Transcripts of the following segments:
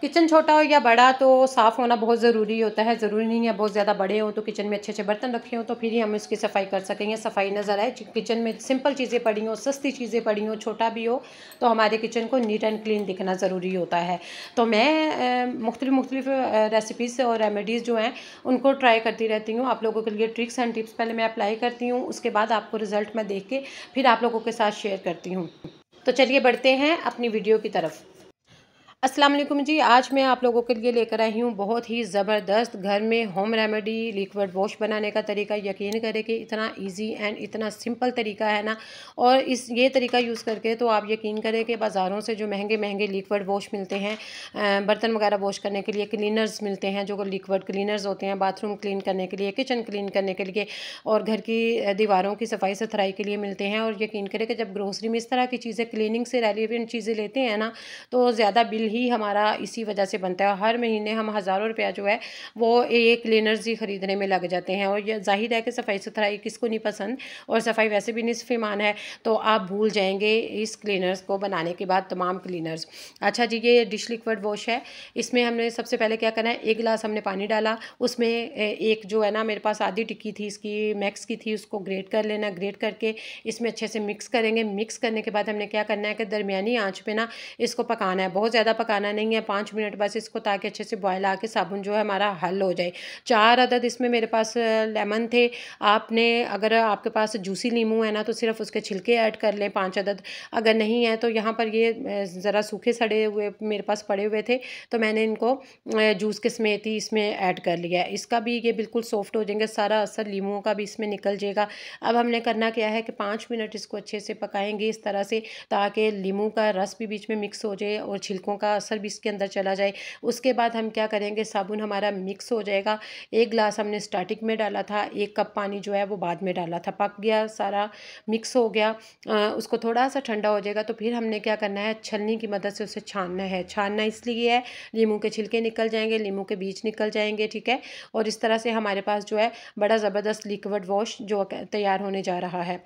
kitchen छोटा हो या बड़ा तो साफ़ होना बहुत ज़रूरी होता है ज़रूरी नहीं है बहुत ज़्यादा बड़े हो तो किचन में अच्छे अच्छे बर्तन रखे हों तो फिर ही हम इसकी सफाई कर सकेंगे सफाई नज़र आए किचन में सिंपल चीज़ें पड़ी हों सस्ती चीज़ें पड़ी हों छोटा भी हो तो हमारे किचन को नीट एंड क्लीन दिखना ज़रूरी होता है तो मैं मुख्तलि मुख्तलि रेसिपीज़ और रेमेडीज़ जो हैं उनको ट्राई करती रहती हूँ आप लोगों के लिए ट्रिक्स एंड टिप्स पहले मैं अप्लाई करती हूँ उसके बाद आपको रिज़ल्ट मैं देख के फिर आप लोगों के साथ शेयर करती हूँ तो चलिए बढ़ते हैं अपनी वीडियो की तरफ अस्सलाम वालेकुम जी आज मैं आप लोगों के लिए लेकर आई हूँ बहुत ही ज़बरदस्त घर में होम रेमेडी लिक्विड वॉश बनाने का तरीका यकीन करें कि इतना इजी एंड इतना सिंपल तरीका है ना और इस ये तरीका यूज़ करके तो आप यकीन करें कि बाज़ारों से जो महंगे महंगे लिक्विड वॉश मिलते हैं बर्तन वगैरह वॉश करने के लिए क्लीनर्स मिलते हैं जो लिक्विड क्लीनर्स होते हैं बाथरूम क्लीन करने के लिए किचन क्लीन करने के लिए और घर की दीवारों की सफाई सुथराई के लिए मिलते हैं और यकीन करें कि जब ग्रोसरी में इस तरह की चीज़ें क्लीनिंग से रेलिवेंट चीज़ें लेते हैं ना तो ज़्यादा बिल ही हमारा इसी वजह से बनता है हर महीने हम हज़ारों रुपया जो है वो ये क्लीनर्स ही ख़रीदने में लग जाते हैं और यह जाहिर है कि सफ़ाई सुथराई किसको नहीं पसंद और सफ़ाई वैसे भी निसफ़ ईमान है तो आप भूल जाएंगे इस क्लीनर्स को बनाने के बाद तमाम क्लीनर्स अच्छा जी ये डिश लिक्विड वॉश है इसमें हमने सबसे पहले क्या करना है एक गिलास हमने पानी डाला उसमें एक जो है ना मेरे पास आधी टिक्की थी इसकी मैक्स की थी उसको ग्रेट कर लेना ग्रेट करके इसमें अच्छे से मिक्स करेंगे मिक्स करने के बाद हमने क्या करना है कि दरमिया आँच पर ना इसको पकाना है बहुत ज़्यादा पकाना नहीं है पाँच मिनट बस इसको ताकि अच्छे से बॉयल आके साबुन जो है हमारा हल हो जाए चार अदद इसमें मेरे पास लेमन थे आपने अगर आपके पास जूसी लीमू है ना तो सिर्फ उसके छिलके ऐड कर लें पाँच अदद अगर नहीं है तो यहाँ पर ये ज़रा सूखे सड़े हुए मेरे पास पड़े हुए थे तो मैंने इनको जूस के समेत ही इसमें ऐड कर लिया इसका भी ये बिल्कुल सॉफ्ट हो जाएंगे सारा असर लीमुओं का भी इसमें निकल जाएगा अब हमने करना क्या है कि पाँच मिनट इसको अच्छे से पकाएंगे इस तरह से ताकि लीमू का रस भी बीच में मिक्स हो जाए और छिलकों का का असर भी इसके अंदर चला जाए उसके बाद हम क्या करेंगे साबुन हमारा मिक्स हो जाएगा एक ग्लास हमने स्टार्टिंग में डाला था एक कप पानी जो है वो बाद में डाला था पक गया सारा मिक्स हो गया आ, उसको थोड़ा सा ठंडा हो जाएगा तो फिर हमने क्या करना है छलनी की मदद से उसे छानना है छानना इसलिए है लीमू के छिलके निकल जाएंगे लीमू के बीज निकल जाएंगे ठीक है और इस तरह से हमारे पास जो है बड़ा ज़बरदस्त लिक्विड वॉश जो तैयार होने जा रहा है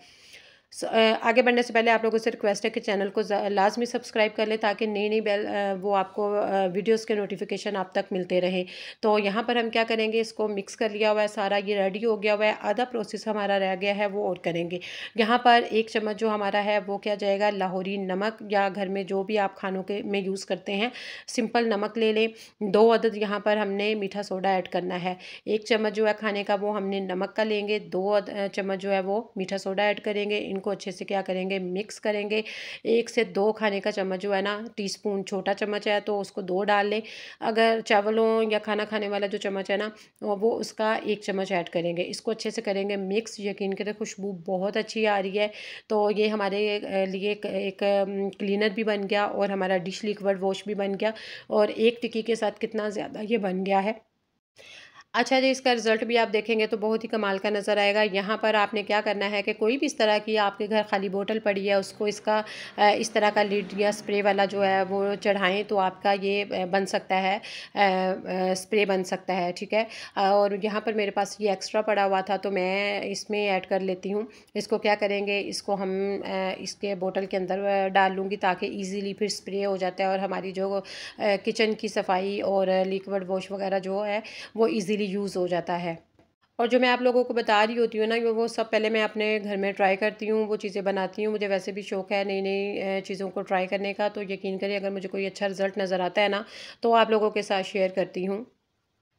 Uh, आगे बढ़ने से पहले आप लोगों से रिक्वेस्ट है कि चैनल को लाजमी सब्सक्राइब कर लें ताकि नई नई बेल uh, वो आपको वीडियोस uh, के नोटिफिकेशन आप तक मिलते रहे तो यहाँ पर हम क्या करेंगे इसको मिक्स कर लिया हुआ है सारा ये रेडी हो गया हुआ है आधा प्रोसेस हमारा रह गया है वो और करेंगे यहाँ पर एक चम्मच जो हमारा है वो क्या जाएगा लाहौरी नमक या घर में जो भी आप खानों के में यूज़ करते हैं सिंपल नमक ले लें दो अदद यहाँ पर हमने मीठा सोडा ऐड करना है एक चम्मच जो है खाने का वो हमने नमक का लेंगे दो चम्मच जो है वो मीठा सोडा ऐड करेंगे इन इनको अच्छे से क्या करेंगे मिक्स करेंगे एक से दो खाने का चम्मच जो है ना टीस्पून छोटा चम्मच है तो उसको दो डाल लें अगर चावलों या खाना खाने वाला जो चम्मच है ना वो उसका एक चम्मच ऐड करेंगे इसको अच्छे से करेंगे मिक्स यकीन करें खुशबू बहुत अच्छी आ रही है तो ये हमारे लिए एक क्लीनर भी बन गया और हमारा डिश लिक्वड वॉश भी बन गया और एक टिक्की के साथ कितना ज़्यादा ये बन गया है अच्छा जी इसका रिज़ल्ट भी आप देखेंगे तो बहुत ही कमाल का नज़र आएगा यहाँ पर आपने क्या करना है कि कोई भी इस तरह की आपके घर खाली बोतल पड़ी है उसको इसका इस तरह का लीड या स्प्रे वाला जो है वो चढ़ाएं तो आपका ये बन सकता है स्प्रे बन सकता है ठीक है और यहाँ पर मेरे पास ये एक्स्ट्रा पड़ा हुआ था तो मैं इसमें ऐड कर लेती हूँ इसको क्या करेंगे इसको हम इसके बोटल के अंदर डाल लूँगी ताकि ईजिली फिर स्प्रे हो जाता है और हमारी जो किचन की सफाई और लिक्विड वॉश वगैरह जो है वो ईज़िली इजीली यूज़ हो जाता है और जो मैं आप लोगों को बता रही होती हूँ ना वो सब पहले मैं अपने घर में ट्राई करती हूँ वो चीज़ें बनाती हूँ मुझे वैसे भी शौक है नई नई चीज़ों को ट्राई करने का तो यकीन करें अगर मुझे कोई अच्छा रिजल्ट नज़र आता है ना तो आप लोगों के साथ शेयर करती हूँ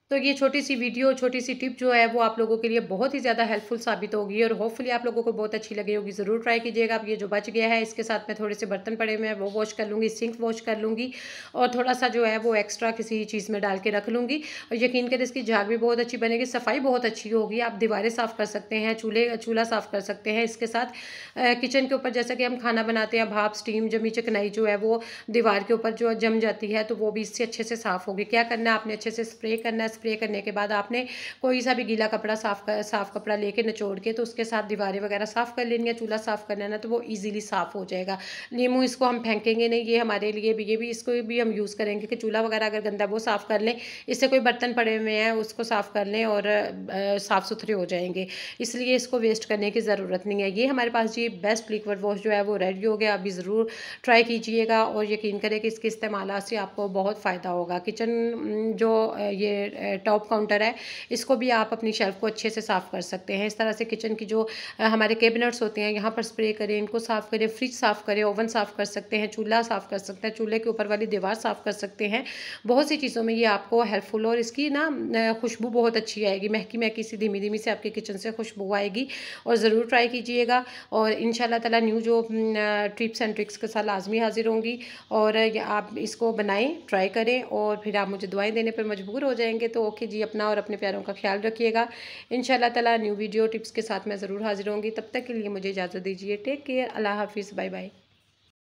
तो ये छोटी सी वीडियो छोटी सी टिप जो है वो आप लोगों के लिए बहुत ही ज़्यादा हेल्पफुल साबित होगी और होपफुली आप लोगों को बहुत अच्छी लगी होगी ज़रूर ट्राई कीजिएगा अब ये जो बच गया है इसके साथ में थोड़े से बर्तन पड़े हुए हैं वो वॉश कर लूँगी सिंक वॉश कर लूँगी और थोड़ा सा जो है वो एक्स्ट्रा किसी चीज़ में डाल के रख लूँगी और यकीन करें इसकी झाग भी बहुत अच्छी बनेगी सफाई बहुत अच्छी होगी आप दीवारें साफ़ कर सकते हैं चूल्हे चूल्हा साफ़ कर सकते हैं इसके साथ किचन के ऊपर जैसा कि हम खाना बनाते हैं भाप स्टीम जमी चकनाई जो है वो दीवार के ऊपर जो जम जाती है तो वो भी इससे अच्छे से साफ़ होगी क्या करना है आपने अच्छे से स्प्रे करना है स्प्रे करने के बाद आपने कोई सा भी गीला कपड़ा साफ कर, साफ कपड़ा लेके निचोड़ के तो उसके साथ दीवारें वगैरह साफ़ कर लेनी है चूल्हा साफ़ कर लेना तो वो ईजिली साफ़ हो जाएगा नींबू इसको हम फेंकेंगे नहीं ये हमारे लिए भी ये भी इसको भी हम यूज़ करेंगे कि चूल्हा वगैरह अगर गंदा वो साफ़ कर लें इससे कोई बर्तन पड़े हुए हैं उसको साफ़ कर लें और साफ़ सुथरे हो जाएंगे इसलिए इसको वेस्ट करने की ज़रूरत नहीं है ये हमारे पास जी बेस्ट लिक्विड वॉश जो है वो रेडी हो गया अभी ज़रूर ट्राई कीजिएगा और यकीन करें कि इसके इस्तेमाल से आपको बहुत फ़ायदा होगा किचन जो ये टॉप काउंटर है इसको भी आप अपनी शेल्फ़ को अच्छे से साफ़ कर सकते हैं इस तरह से किचन की जो हमारे कैबिनेट्स होते हैं यहाँ पर स्प्रे करें इनको साफ़ करें फ्रिज साफ़ करें ओवन साफ़ कर सकते हैं चूल्हा साफ़ कर सकते हैं चूल्हे के ऊपर वाली दीवार साफ़ कर सकते हैं बहुत सी चीज़ों में ये आपको हेल्पफुल और इसकी ना खुशबू बहुत अच्छी आएगी महकी महकी सी धीमी धीमी से आपके किचन से खुशबू आएगी और ज़रूर ट्राई कीजिएगा और इन ताला न्यू जो ट्रिप्स एंड ट्रिक्स के साथ लाजमी हाजिर होंगी और आप इसको बनाएं ट्राई करें और फिर आप मुझे दुआएं देने पर मजबूर हो जाएंगे तो ओके जी अपना और अपने प्यारों का ख्याल रखिएगा इन ताला न्यू वीडियो टिप्स के साथ मैं ज़रूर हाजिर होंगी तब तक के लिए मुझे इजाज़त दीजिए टेक केयर अल्लाह हाफिज़ बाय बाय